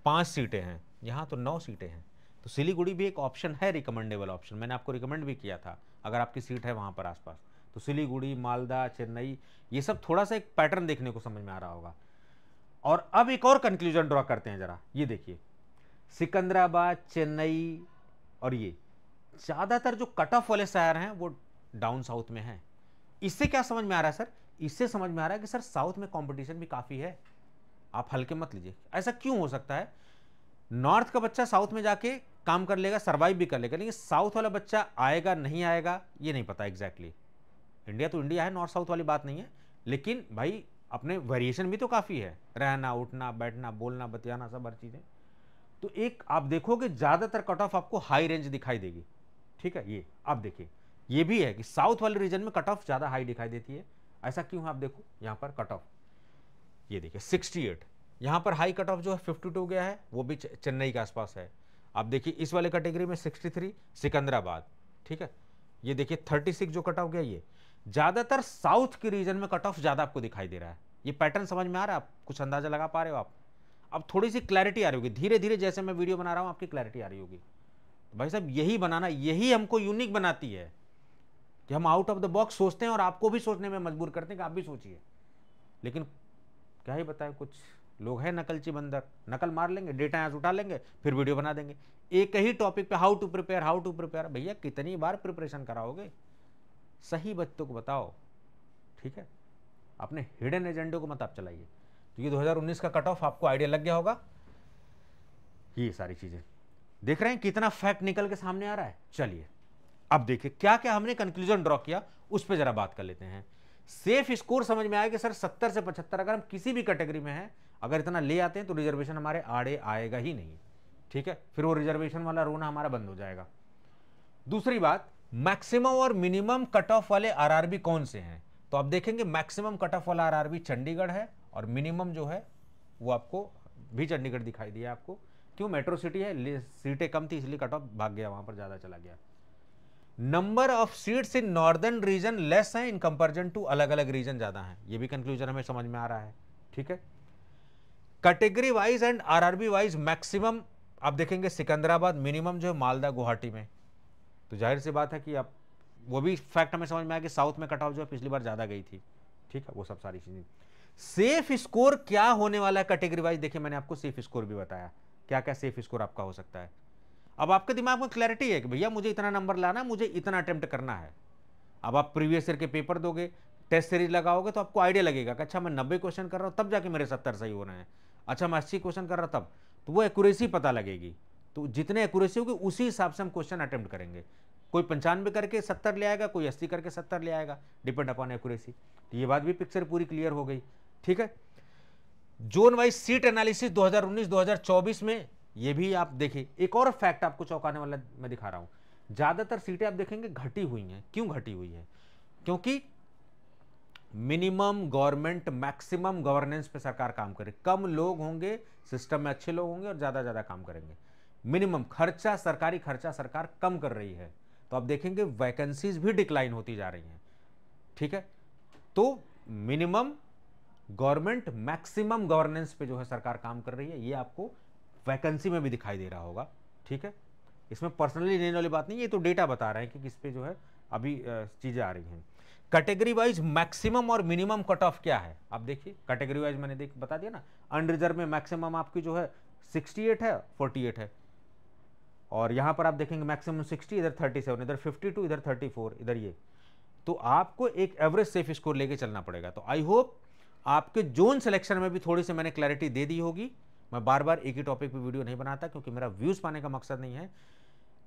पाँच सीटें हैं यहाँ तो नौ सीटें हैं तो सिलीगुड़ी भी एक ऑप्शन है रिकमेंडेबल ऑप्शन मैंने आपको रिकमेंड भी किया था अगर आपकी सीट है वहाँ पर आसपास तो सिलीगुड़ी मालदा चेन्नई ये सब थोड़ा सा एक पैटर्न देखने को समझ में आ रहा होगा और अब एक और कंक्लूजन ड्रॉ करते हैं जरा ये देखिए सिकंदराबाद चेन्नई और ये ज़्यादातर जो कट ऑफ वाले शहर हैं वो डाउन साउथ में हैं इससे क्या समझ में आ रहा है सर इससे समझ में आ रहा है कि सर साउथ में कंपटीशन भी काफ़ी है आप हल्के मत लीजिए ऐसा क्यों हो सकता है नॉर्थ का बच्चा साउथ में जाके काम कर लेगा सर्वाइव भी कर लेगा लेकिन साउथ वाला बच्चा आएगा नहीं आएगा ये नहीं पता एग्जैक्टली exactly. इंडिया तो इंडिया है नॉर्थ साउथ वाली बात नहीं है लेकिन भाई अपने वेरिएशन भी तो काफ़ी है रहना उठना बैठना बोलना बतियाना सब हर चीज़ें तो एक आप देखोगे ज़्यादातर कट ऑफ आपको हाई रेंज दिखाई देगी ठीक है ये आप देखिए ये भी है कि साउथ वाले रीजन में कट ऑफ ज़्यादा हाई दिखाई देती है ऐसा क्यों है आप देखो यहाँ पर कट ऑफ ये देखिए सिक्सटी एट यहाँ पर हाई कट ऑफ जो है फिफ्टी टू गया है वो भी चेन्नई के आसपास है आप देखिए इस वाले कैटेगरी में सिक्सटी थ्री सिकंदराबाद ठीक है ये देखिए थर्टी सिक्स जो कट ऑफ गया ये ज़्यादातर साउथ के रीजन में कट ऑफ ज़्यादा आपको दिखाई दे रहा है ये पैटर्न समझ में आ रहा है आप कुछ अंदाज़ा लगा पा रहे हो आप अब थोड़ी सी क्लैरिटी आ रही होगी धीरे धीरे जैसे मैं वीडियो बना रहा हूँ आपकी क्लैरिटी आ रही होगी तो भाई साहब यही बनाना यही हमको यूनिक बनाती है कि हम आउट ऑफ द बॉक्स सोचते हैं और आपको भी सोचने में मजबूर करते हैं कि आप भी सोचिए लेकिन क्या ही बताए कुछ लोग हैं नकलची बंदर नकल मार लेंगे डेटा यहाँ उठा लेंगे फिर वीडियो बना देंगे एक ही टॉपिक पे how to prepare how to prepare भैया कितनी बार प्रिपरेशन कराओगे सही बच्चों को बताओ ठीक है अपने हिडन एजेंडे को मत आप चलाइए तो ये 2019 का कट ऑफ आपको आइडिया लग गया होगा ये सारी चीज़ें देख रहे हैं कितना फैक्ट निकल के सामने आ रहा है चलिए अब देखिए क्या क्या हमने कंक्लूजन ड्रॉ किया उस पर जरा बात कर लेते हैं सेफ स्कोर समझ में आया कि सर 70 से 75 अगर हम किसी भी कैटेगरी में हैं अगर इतना ले आते हैं तो रिजर्वेशन हमारे आड़े आएगा ही नहीं ठीक है फिर वो रिजर्वेशन वाला रोना हमारा बंद हो जाएगा दूसरी बात मैक्सिमम और मिनिमम कट ऑफ वाले आरआरबी कौन से हैं तो आप देखेंगे मैक्सिमम कट ऑफ वाला आरआरबी चंडीगढ़ है और मिनिमम जो है वो आपको भी चंडीगढ़ दिखाई दिया आपको क्यों मेट्रो सिटी है सीटें कम थी इसलिए कट ऑफ भाग गया वहां पर ज़्यादा चला गया number of seats in northern region less हैं इन कंपेरिजन टू अलग अलग रीजन ज़्यादा हैं ये भी कंक्लूजन हमें समझ में आ रहा है ठीक है category wise and RRB wise maximum आप देखेंगे सिकंदराबाद मिनिमम जो है मालदा गुवाहाटी में तो जाहिर सी बात है कि आप वो भी फैक्ट हमें समझ में आया कि साउथ में कट ऑफ जो है पिछली बार ज़्यादा गई थी ठीक है वो सब सारी चीज़ें सेफ स्कोर क्या होने वाला है कैटेगरी वाइज देखिए मैंने आपको सेफ स्कोर भी बताया क्या क्या सेफ स्कोर आपका हो सकता है अब आपके दिमाग में क्लैरिटी है कि भैया मुझे इतना नंबर लाना मुझे इतना अटैम्प्ट करना है अब आप प्रीवियस ईयर के पेपर दोगे टेस्ट सीरीज लगाओगे तो आपको आइडिया लगेगा कि अच्छा मैं नब्बे क्वेश्चन कर रहा हूँ तब जाके मेरे सत्तर सही हो रहे हैं अच्छा मैं अस्सी क्वेश्चन कर रहा तब तो वो एक्यूरेसी पता लगेगी तो जितने एक्यूरेसी होगी उसी हिसाब से हम क्वेश्चन अटैम्प्ट करेंगे कोई पंचानवे करके सत्तर ले आएगा कोई अस्सी करके सत्तर ले आएगा डिपेंड अपॉन एक्यूरेसी तो ये बात भी पिक्चर पूरी क्लियर हो गई ठीक है जोन वाइज सीट एनालिसिस 2019-2024 में ये भी आप देखिए एक और फैक्ट आपको चौंकाने वाला मैं दिखा रहा हूं ज़्यादातर सीटें आप देखेंगे घटी हुई हैं क्यों घटी हुई है क्योंकि मिनिमम गवर्नमेंट मैक्सिमम गवर्नेंस पे सरकार काम करे कम लोग होंगे सिस्टम में अच्छे लोग होंगे और ज़्यादा ज़्यादा काम करेंगे मिनिमम खर्चा सरकारी खर्चा सरकार कम कर रही है तो आप देखेंगे वैकेंसीज भी डिक्लाइन होती जा रही हैं ठीक है तो मिनिमम गवर्नमेंट मैक्सिमम गवर्नेंस पे जो है सरकार काम कर रही है ये आपको वैकेंसी में भी दिखाई दे रहा होगा ठीक है इसमें पर्सनली लेने वाली बात नहीं ये तो डेटा बता रहे हैं कि किस पे जो है अभी चीज़ें आ रही हैं कैटेगरी वाइज मैक्सिमम और मिनिमम कट ऑफ क्या है आप देखिए कैटेगरी वाइज मैंने देख बता दिया ना अनरिजर्व में मैक्सिमम आपकी जो है 68 है 48 है और यहाँ पर आप देखेंगे मैक्सिमम 60 इधर 37 इधर 52 इधर 34 इधर ये तो आपको एक एवरेज सेफ स्कोर लेके चलना पड़ेगा तो आई होप आपके जोन सिलेक्शन में भी थोड़ी सी मैंने क्लैरिटी दे दी होगी मैं बार बार एक ही टॉपिक पे वीडियो नहीं बनाता क्योंकि मेरा व्यूज़ पाने का मकसद नहीं है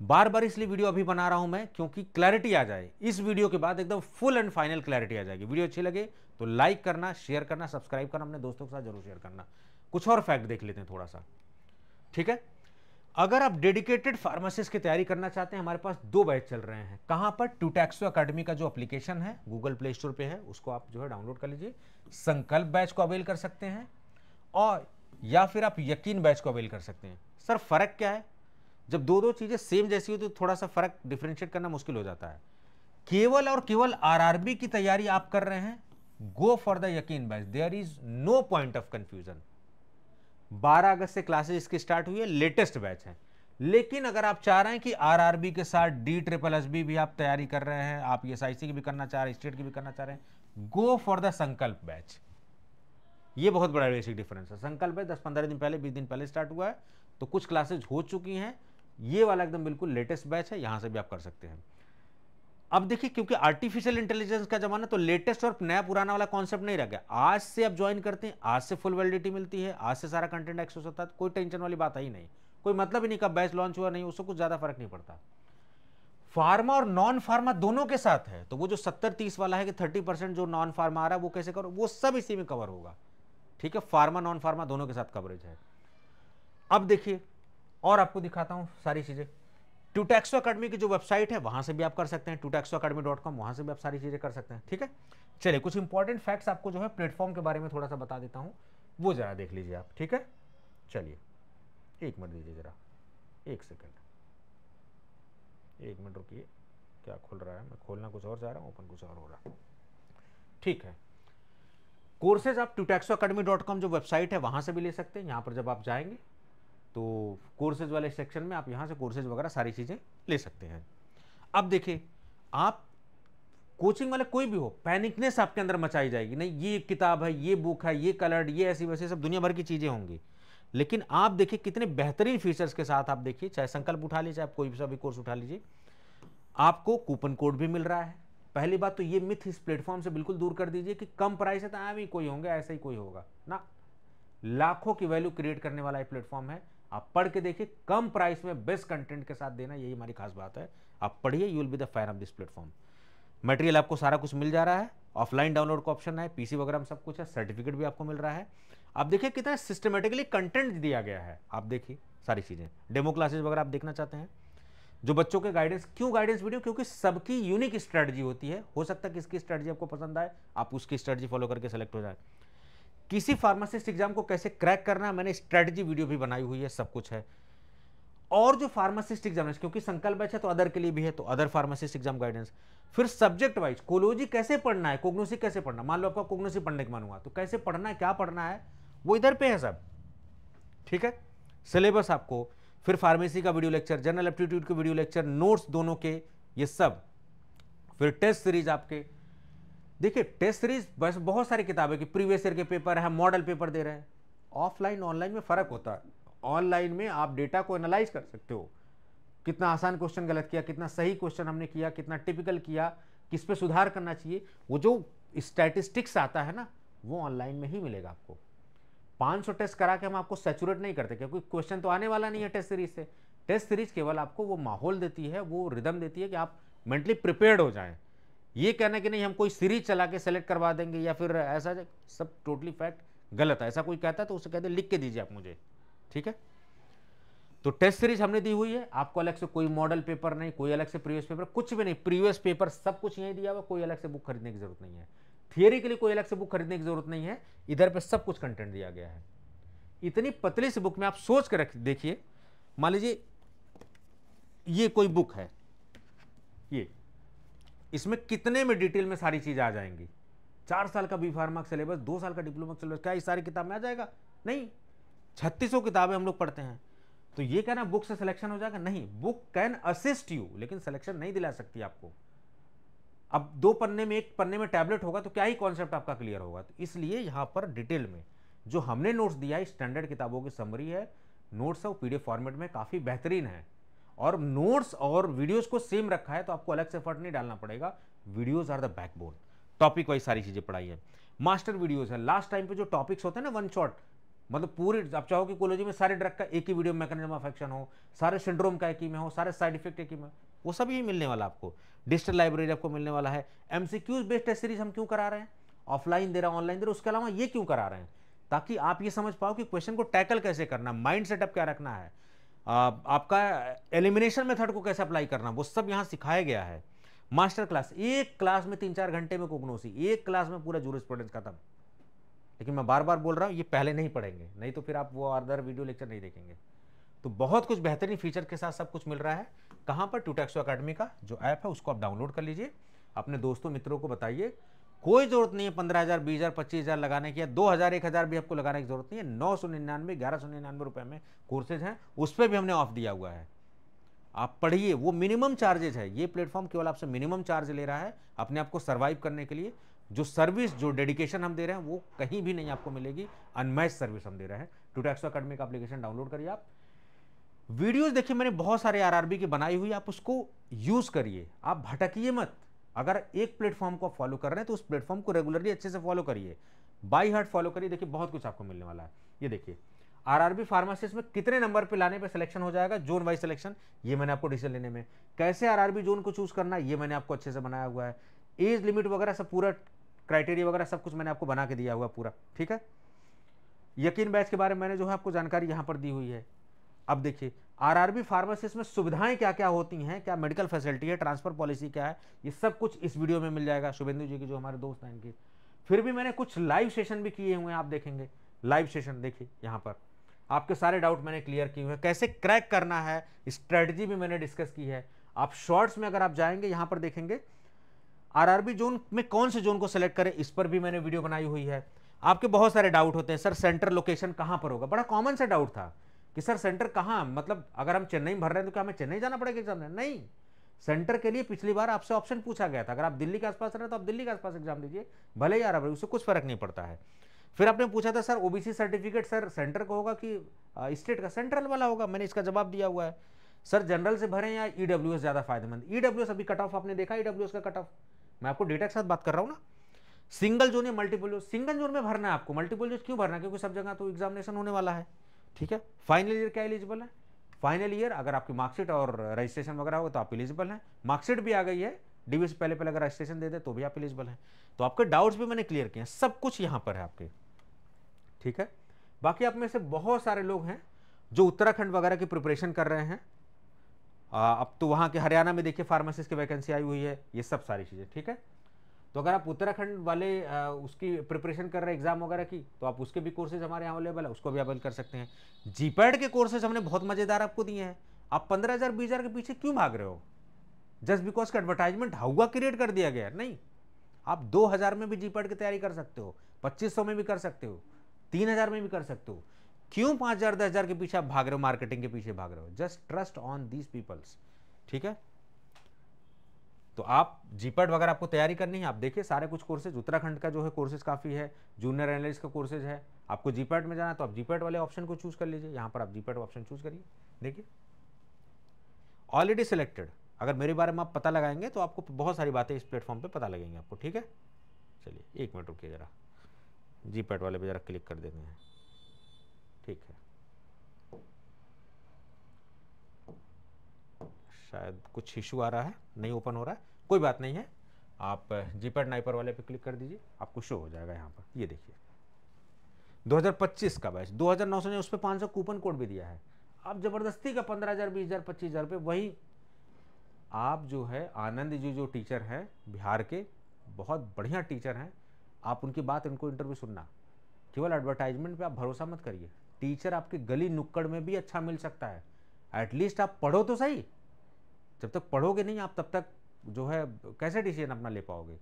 बार बार इसलिए वीडियो अभी बना रहा हूँ मैं क्योंकि क्लैरिटी आ जाए इस वीडियो के बाद एकदम फुल एंड फाइनल क्लैरिटी आ जाएगी वीडियो अच्छी लगे तो लाइक करना शेयर करना सब्सक्राइब करना अपने दोस्तों के साथ जरूर शेयर करना कुछ और फैक्ट देख लेते हैं थोड़ा सा ठीक है अगर आप डेडिकेटेड फार्मासिस्ट की तैयारी करना चाहते हैं हमारे पास दो बैच चल रहे हैं कहाँ पर टूटैक्सो अकेडमी का जो एप्लीकेशन है गूगल प्ले स्टोर पे है उसको आप जो है डाउनलोड कर लीजिए संकल्प बैच को अवेल कर सकते हैं और या फिर आप यकीन बैच को अवेल कर सकते हैं सर फ़र्क क्या है जब दो दो चीज़ें सेम जैसी होती तो थोड़ा सा फ़र्क डिफ्रेंशिएट करना मुश्किल हो जाता है केवल और केवल आरआरबी की तैयारी आप कर रहे हैं go for the Yakeen batch there is no point of confusion 12 अगस्त से क्लासेज इसकी स्टार्ट हुई है लेटेस्ट बैच है लेकिन अगर आप चाह रहे हैं कि आरआरबी के साथ डी ट्रिपल एस बी भी आप तैयारी कर रहे हैं आप एस आई सी की भी करना चाह रहे हैं स्टेट की भी करना चाह रहे हैं go for the Sankalp batch ये बहुत बड़ा बेसिक डिफरेंस है संकल्प है दस पंद्रह दिन पहले बीस दिन पहले स्टार्ट हुआ है तो कुछ क्लासेज हो चुकी हैं ये वाला एकदम बिल्कुल लेटेस्ट बैच है यहाँ से भी आप कर सकते हैं अब देखिए क्योंकि आर्टिफिशियल इंटेलिजेंस का जमाना तो लेटेस्ट और नया पुराना वाला कॉन्सेप्ट नहीं रह गया आज से आप ज्वाइन करते हैं आज से फुल वैलिडिटी मिलती है आज से सारा कंटेंट एक्सेस होता है तो कोई टेंशन वाली बात आई ही नहीं कोई मतलब ही नहीं कब बैच लॉन्च हुआ नहीं उससे कुछ ज़्यादा फर्क नहीं पड़ता फार्मा और नॉन फार्मा दोनों के साथ है तो वो जो सत्तर तीस वाला है कि थर्टी परसेंट जो नॉन फार्मा आ रहा है वो कैसे करो वो सब इसी में कवर होगा ठीक है फार्मा नॉन फार्मा दोनों के साथ कवरेज है अब देखिए और आपको दिखाता हूं सारी चीज़ें टू अकेडमी की जो वेबसाइट है वहां से भी आप कर सकते हैं टू अकेडमी डॉट कॉम वहां से भी आप सारी चीज़ें कर सकते हैं ठीक है चलिए कुछ इंपॉर्टेंट फैक्ट्स आपको जो है प्लेटफॉर्म के बारे में थोड़ा सा बता देता हूँ वो ज़रा देख लीजिए आप ठीक है चलिए एक मिनट दीजिए ज़रा एक सेकेंड एक मिनट रुकिए क्या खुल रहा है मैं खोलना कुछ और जा रहा हूँ ओपन कुछ और हो रहा ठीक है कोर्सेज आप टूटैक्सो अकेडमी डॉट कॉम जो वेबसाइट है वहाँ से भी ले सकते हैं यहाँ पर जब आप जाएंगे तो कोर्सेज वाले सेक्शन में आप यहाँ से कोर्सेज वगैरह सारी चीज़ें ले सकते हैं अब देखिए आप कोचिंग वाले कोई भी हो पैनिकनेस आपके अंदर मचाई जाएगी नहीं ये किताब है ये बुक है ये कलर्ड ये ऐसी वैसी सब दुनिया भर की चीज़ें होंगी लेकिन आप देखिए कितने बेहतरीन फीचर्स के साथ आप देखिए चाहे संकल्प उठा लीजिए आप कोई भी सा भी कोर्स उठा लीजिए आपको कूपन कोड भी मिल रहा है पहली बात तो ये मिथ इस प्लेटफॉर्म से बिल्कुल दूर कर दीजिए कि कम प्राइस है तो ऐ भी कोई होंगे ऐसा ही कोई होगा ना लाखों की वैल्यू क्रिएट करने वाला ये प्लेटफॉर्म है आप पढ़ के देखिए कम प्राइस में बेस्ट कंटेंट के साथ देना यही हमारी खास बात है आप पढ़िए you will be the fan of this platform material आपको सारा कुछ मिल जा रहा है ऑफलाइन डाउनलोड का ऑप्शन है पीसी वगैरह में सब कुछ है सर्टिफिकेट भी आपको मिल रहा है आप देखिए कितना सिस्टमेटिकली कंटेंट दिया गया है आप देखिए सारी चीज़ें डेमो क्लासेज वगैरह आप देखना चाहते हैं जो बच्चों के गाइडेंस क्यों गाइडेंस वीडियो क्योंकि सबकी यूनिक स्ट्रेटजी होती है हो सकता है किसकी स्ट्रेटजी आपको पसंद आए आप उसकी स्ट्रेटजी फॉलो करके सेलेक्ट हो जाए किसी फार्मासिस्ट एग्जाम को कैसे क्रैक करना है मैंने स्ट्रैटेजी वीडियो भी बनाई हुई है सब कुछ है और जो फार्मासिस्ट एग्जाम है क्योंकि संकल्प बैच है तो अदर के लिए भी है तो अदर फार्मासिस्ट एग्जाम गाइडेंस फिर सब्जेक्ट वाइज कोलोजी कैसे पढ़ना है कोग्नोसी कैसे पढ़ना मान लो आपका कोग्नोसी पढ़ने का मन हुआ तो कैसे पढ़ना है क्या पढ़ना है वो इधर पे है सब ठीक है सिलेबस आपको फिर फार्मेसी का वीडियो लेक्चर जनरल एप्टीट्यूड के वीडियो लेक्चर नोट्स दोनों के ये सब फिर टेस्ट सीरीज आपके देखिए टेस्ट सीरीज बस बहुत सारी किताबें कि प्रीवियस ईयर के पेपर है मॉडल पेपर दे रहे हैं ऑफलाइन ऑनलाइन में फ़र्क होता है ऑनलाइन में आप डेटा को एनालाइज कर सकते हो कितना आसान क्वेश्चन गलत किया कितना सही क्वेश्चन हमने किया कितना टिपिकल किया किस पे सुधार करना चाहिए वो जो स्टैटिस्टिक्स आता है ना वो ऑनलाइन में ही मिलेगा आपको 500 टेस्ट करा के हम आपको सेचुरेट नहीं करते क्योंकि क्वेश्चन तो आने वाला नहीं है टेस्ट सीरीज से टेस्ट सीरीज केवल आपको वो माहौल देती है वो रिदम देती है कि आप मेंटली प्रिपेयर्ड हो जाएं ये कहना कि नहीं हम कोई सीरीज चला के सेलेक्ट करवा देंगे या फिर ऐसा सब टोटली फैक्ट गलत है ऐसा कोई कहता है तो उसे कहते लिख के दीजिए आप मुझे ठीक है तो टेस्ट सीरीज हमने दी हुई है आपको अलग से कोई मॉडल पेपर नहीं कोई अलग से प्रीवियस पेपर कुछ भी नहीं प्रीवियस पेपर सब कुछ यहीं दिया हुआ कोई अलग से बुक खरीदने की जरूरत नहीं है थियरी के लिए कोई अलग से बुक खरीदने की जरूरत नहीं है इधर पे सब कुछ कंटेंट दिया गया है इतनी पतली सी बुक में आप सोच कर देखिए मान लीजिए ये कोई बुक है ये इसमें कितने में डिटेल में सारी चीज़ आ जाएंगी चार साल का बी फार्मा सिलेबस दो साल का डिप्लोमा सिलेबस क्या इस सारी किताब में आ जाएगा नहीं छत्तीसों किताबें हम लोग पढ़ते हैं तो ये कहना बुक से सिलेक्शन हो जाएगा नहीं बुक कैन असिस्ट यू लेकिन सिलेक्शन नहीं दिला सकती आपको अब दो पन्ने में एक पन्ने में टैबलेट होगा तो क्या ही कॉन्सेप्ट आपका क्लियर होगा तो इसलिए यहाँ पर डिटेल में जो हमने नोट्स दिया है स्टैंडर्ड किताबों की समरी है नोट्स है वो पीडीएफ फॉर्मेट में काफ़ी बेहतरीन है और नोट्स और वीडियोस को सेम रखा है तो आपको अलग से एफर्ट नहीं डालना पड़ेगा videos are the backbone topic wise सारी चीज़ें पढ़ाई है मास्टर वीडियोस है लास्ट टाइम पे जो टॉपिक्स होते हैं ना वन शॉट मतलब पूरे आप चाहो कि कॉलेज में सारे ड्रग का एक ही वीडियो मैकेनिज्म ऑफ एक्शन हो सारे सिंड्रोम का एक ही में हो सारे साइड इफेक्ट एक ही में वो सब ही मिलने वाला आपको डिजिटल लाइब्रेरी आपको मिलने वाला है एमसीक्यूज बेस्ड टेस्ट सीरीज हम क्यों करा रहे हैं ऑफलाइन दे रहा ऑनलाइन दे रहा उसके अलावा ये क्यों करा रहे हैं ताकि आप ये समझ पाओ कि क्वेश्चन को टैकल कैसे करना माइंड सेटअप क्या रखना है आपका एलिमिनेशन मेथड को कैसे अप्लाई करना वो सब यहाँ सिखाया गया है मास्टर क्लास एक क्लास में तीन चार घंटे में कोग्नोसी एक क्लास में पूरा जूर स्टूडेंट खत्म लेकिन मैं बार बार बोल रहा हूँ ये पहले नहीं पढ़ेंगे नहीं तो फिर आप वो अदर वीडियो लेक्चर नहीं देखेंगे तो बहुत कुछ बेहतरीन फीचर के साथ सब कुछ मिल रहा है कहाँ पर टूटेक्सो अकेडमी का जो ऐप है उसको आप डाउनलोड कर लीजिए अपने दोस्तों मित्रों को बताइए कोई जरूरत नहीं है पंद्रह हज़ार बीस हज़ार पच्चीस हज़ार लगाने की या दो हज़ार एक हज़ार भी आपको लगाने की जरूरत नहीं है नौ सौ निन्यानवे ग्यारह सौ निन्यानवे रुपए में कोर्सेज हैं उस पर भी हमने ऑफ दिया हुआ है आप पढ़िए वो मिनिमम चार्जेज है ये प्लेटफॉर्म केवल आपसे मिनिमम चार्ज ले रहा है अपने आप को सर्वाइव करने के लिए जो सर्विस जो डेडिकेशन हम दे रहे हैं वो कहीं भी नहीं आपको मिलेगी अनमैच सर्विस हम दे रहे हैं टैक्स अकेडमी का एप्लीकेशन डाउनलोड करिए आप वीडियोस देखिए मैंने बहुत सारे आरआरबी की बनाई हुई आप उसको यूज़ करिए आप भटकिए मत अगर एक प्लेटफॉर्म को फॉलो कर रहे हैं तो उस प्लेटफॉर्म को रेगुलरली अच्छे से फॉलो करिए बाई हार्ट फॉलो करिए देखिए बहुत कुछ आपको मिलने वाला है ये देखिए आरआरबी फार्मासिस्ट में कितने नंबर पे लाने पे सिलेक्शन हो जाएगा जोन वाइज सिलेक्शन ये मैंने आपको डिसीजन लेने में कैसे आरआरबी जोन को चूज करना ये मैंने आपको अच्छे से बनाया हुआ है एज लिमिट वगैरह सब पूरा क्राइटेरिया वगैरह सब कुछ मैंने आपको बना के दिया हुआ पूरा ठीक है यकीन बैच के बारे में मैंने जो है आपको जानकारी यहाँ पर दी हुई है अब देखिए आरआरबी फार्मासिस्ट में सुविधाएं क्या क्या होती हैं क्या मेडिकल फैसिलिटी है ट्रांसफर पॉलिसी क्या है ये सब कुछ इस वीडियो में मिल जाएगा शुभेंदु जी के जो हमारे दोस्त हैं इनके फिर भी मैंने कुछ लाइव सेशन भी किए हुए हैं आप देखेंगे लाइव सेशन देखिए यहाँ पर आपके सारे डाउट मैंने क्लियर किए हुए हैं कैसे क्रैक करना है स्ट्रेटजी भी मैंने डिस्कस की है आप शॉर्ट्स में अगर आप जाएंगे यहाँ पर देखेंगे आर जोन में कौन से जोन को सेलेक्ट करें इस पर भी मैंने वीडियो बनाई हुई है आपके बहुत सारे डाउट होते हैं सर सेंटर लोकेशन कहाँ पर होगा बड़ा कॉमन सा डाउट था कि सर सेंटर कहाँ मतलब अगर हम चेन्नई में भर रहे हैं तो क्या हमें चेन्नई जाना पड़ेगा एग्जाम देने नहीं सेंटर के लिए पिछली बार आपसे ऑप्शन पूछा गया था अगर आप दिल्ली के आसपास रहे तो आप दिल्ली के आसपास एग्जाम दीजिए भले ही आ रहा उससे कुछ फर्क नहीं पड़ता है फिर आपने पूछा था sir OBC certificate sir centre का होगा कि स्टेट का सेंट्रल वाला होगा मैंने इसका जवाब दिया हुआ है सर जनरल से भरें या ई e ज़्यादा फायदेमंद ई e अभी कट ऑफ आपने देखा ई e का कट ऑफ मैं आपको डेटा के साथ बात कर रहा हूँ ना सिंगल जोन या मल्टीपल जोन सिंगल जोन में भरना है आपको मल्टीपल जोन क्यों भरना क्योंकि सब जगह तो एग्जामिनेशन होने वाला है ठीक है फाइनल ईयर क्या एलिजिबल है फाइनल ईयर अगर आपकी मार्कशीट और रजिस्ट्रेशन वगैरह हो तो आप एलिजिबल हैं मार्कशीट भी आ गई है डीवी से पहले पहले अगर रजिस्ट्रेशन दे दे तो भी आप एलिजिबल हैं तो आपके डाउट्स भी मैंने क्लियर किए हैं सब कुछ यहाँ पर है आपके ठीक है बाकी आप में से बहुत सारे लोग हैं जो उत्तराखंड वगैरह की प्रिपरेशन कर रहे हैं अब तो वहाँ के हरियाणा में देखिए फार्मासिस्ट की वैकेंसी आई हुई है ये सब सारी चीज़ें ठीक है तो अगर आप उत्तराखंड वाले आ, उसकी प्रिपरेशन कर रहे एग्जाम वगैरह की तो आप उसके भी कोर्सेज हमारे यहाँ अवेलेबल है उसको भी अवेल कर सकते हैं जीपैड के कोर्सेज हमने बहुत मज़ेदार आपको दिए हैं आप पंद्रह हज़ार बीस हज़ार के पीछे क्यों भाग रहे हो जस्ट बिकॉज का एडवर्टाइजमेंट हाउआ क्रिएट कर दिया गया नहीं आप दो हज़ार में भी जीपैड की तैयारी कर सकते हो पच्चीस सौ में भी कर सकते हो तीन हज़ार में भी कर सकते हो क्यों पाँच हज़ार दस हज़ार के पीछे आप भाग रहे हो मार्केटिंग के पीछे भाग रहे हो just trust on these peoples ठीक है तो आप जीपट वगैरह आपको तैयारी करनी है आप देखिए सारे कुछ कोर्सेज उत्तराखंड का जो है कोर्सेज काफ़ी है जूनियर एनालिस्ट का कोर्सेज है आपको जीपैट में जाना है तो आप जीपैट वाले ऑप्शन को चूज़ कर लीजिए यहाँ पर आप जीपैट ऑप्शन चूज़ करिए देखिए ऑलरेडी सिलेक्टेड अगर मेरे बारे में आप पता लगाएंगे तो आपको बहुत सारी बातें इस प्लेटफॉर्म पर पता लगेंगी आपको ठीक है चलिए एक मिनट रुकिए ज़रा जीपैट वाले पर ज़रा क्लिक कर देते हैं ठीक है शायद कुछ इशू आ रहा है नहीं ओपन हो रहा है कोई बात नहीं है आप जीपेड नाइपर वाले पे क्लिक कर दीजिए आपको शो हो जाएगा यहाँ पर ये देखिए 2025 का बैच 2900 ने उस पर पाँच कूपन कोड भी दिया है आप ज़बरदस्ती का पंद्रह हज़ार बीस हज़ार पच्चीस हज़ार रुपये वही आप जो है आनंद जी जो टीचर हैं बिहार के बहुत बढ़िया टीचर हैं आप उनकी बात उनको इंटरव्यू सुनना केवल एडवर्टाइजमेंट पर आप भरोसा मत करिए टीचर आपके गली नुक्कड़ में भी अच्छा मिल सकता है एटलीस्ट आप पढ़ो तो सही जब तक पढ़ोगे नहीं आप तब तक जो है कैसे डिसीजन अपना ले पाओगे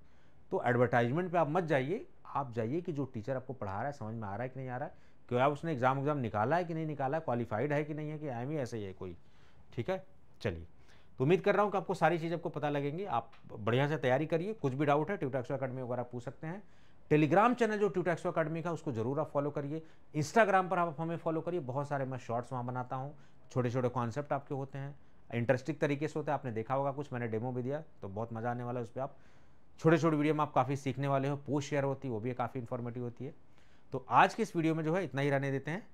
तो एडवर्टाइजमेंट पे आप मत जाइए आप जाइए कि जो टीचर आपको पढ़ा रहा है समझ में आ रहा है कि नहीं आ रहा है क्यों आप उसने एग्ज़ाम एग्ज़ाम निकाला है कि नहीं निकाला है क्वालिफाइड है कि नहीं है कि आई एम ऐसे ही है कोई ठीक है चलिए तो उम्मीद कर रहा हूँ कि आपको सारी चीज़ आपको पता लगेंगी आप बढ़िया से तैयारी करिए कुछ भी डाउट है ट्यूटर एक्सो अकेडमी वगैरह पूछ सकते हैं टेलीग्राम चैनल जो ट्यूटर एक्सो अकेडमी का उसको जरूर आप फॉलो करिए इंस्टाग्राम पर आप हमें फॉलो करिए बहुत सारे मैं शॉर्ट्स वहाँ बनाता हूँ छोटे छोटे कॉन्सेप्ट आपके होते हैं इंटरेस्टिंग तरीके से होता है आपने देखा होगा कुछ मैंने डेमो भी दिया तो बहुत मज़ा आने वाला है उस पर आप छोटे छोटे वीडियो में आप काफ़ी सीखने वाले हो पोस्ट शेयर होती है वो भी काफ़ी इन्फॉर्मेटिव होती है तो आज के इस वीडियो में जो है इतना ही रहने देते हैं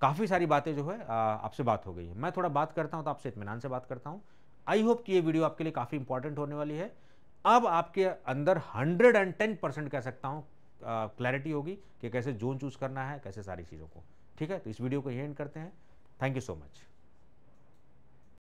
काफ़ी सारी बातें जो है आपसे बात हो गई है मैं थोड़ा बात करता हूँ तो आपसे इतमान से बात करता हूँ आई होप कि ये वीडियो आपके लिए काफ़ी इंपॉर्टेंट होने वाली है अब आपके अंदर 110 परसेंट कह सकता हूँ क्लैरिटी होगी कि कैसे जोन चूज़ करना है कैसे सारी चीज़ों को ठीक है तो इस वीडियो को ये एंड करते हैं थैंक यू सो मच